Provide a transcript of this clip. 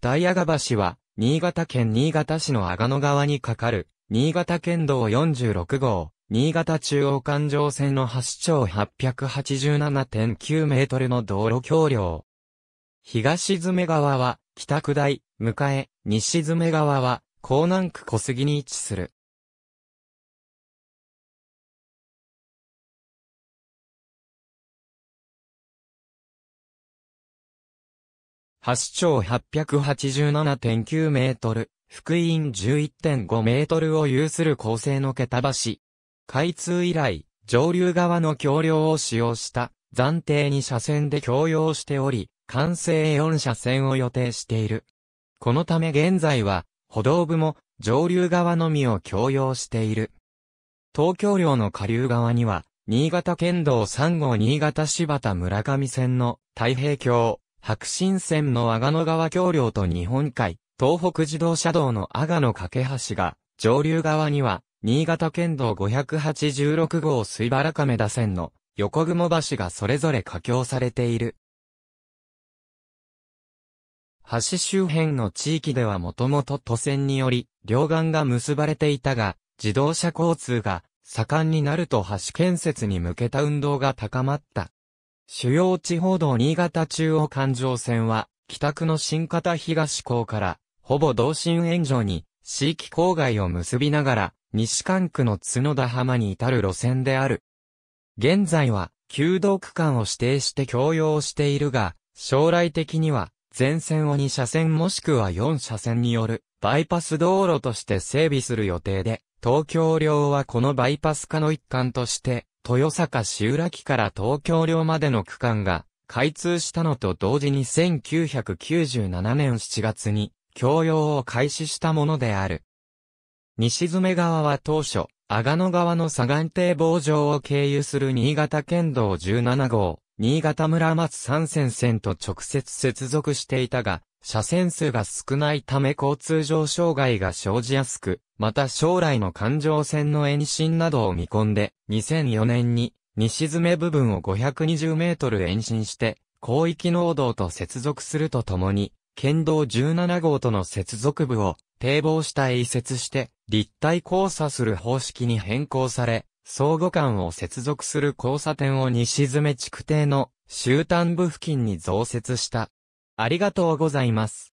大ガ賀橋は、新潟県新潟市の阿賀野川に架かる、新潟県道46号、新潟中央環状線の橋長887.9メートルの道路橋梁。東詰川は、北区大、迎え、西詰川は、江南区小杉に位置する。発長887.9メートル、福音11.5メートルを有する構成の桁橋。開通以来、上流側の橋梁を使用した暫定2車線で供用しており、完成4車線を予定している。このため現在は、歩道部も上流側のみを供用している。東京梁の下流側には、新潟県道3号新潟柴田村上線の太平橋、白新線の阿賀野川橋梁と日本海、東北自動車道の阿賀野架け橋が、上流側には、新潟県道586号水原亀田線の横雲橋がそれぞれ架橋されている。橋周辺の地域ではもともと都線により、両岸が結ばれていたが、自動車交通が盛んになると橋建設に向けた運動が高まった。主要地方道新潟中央環状線は、北区の新潟東港から、ほぼ同心円状に、地域郊外を結びながら、西関区の角田浜に至る路線である。現在は、旧道区間を指定して共用しているが、将来的には、全線を2車線もしくは4車線による、バイパス道路として整備する予定で、東京領はこのバイパス化の一環として、豊坂市浦木から東京領までの区間が開通したのと同時に1997年7月に共用を開始したものである。西爪川は当初、阿賀野川の左岸堤防上を経由する新潟県道17号、新潟村松三線線と直接接続していたが、車線数が少ないため交通上障害が生じやすく、また将来の環状線の延伸などを見込んで、2004年に西詰部分を520メートル延伸して、広域農道と接続するとともに、県道17号との接続部を堤防下へ移設して、立体交差する方式に変更され、相互間を接続する交差点を西詰地区定の終端部付近に増設した。ありがとうございます。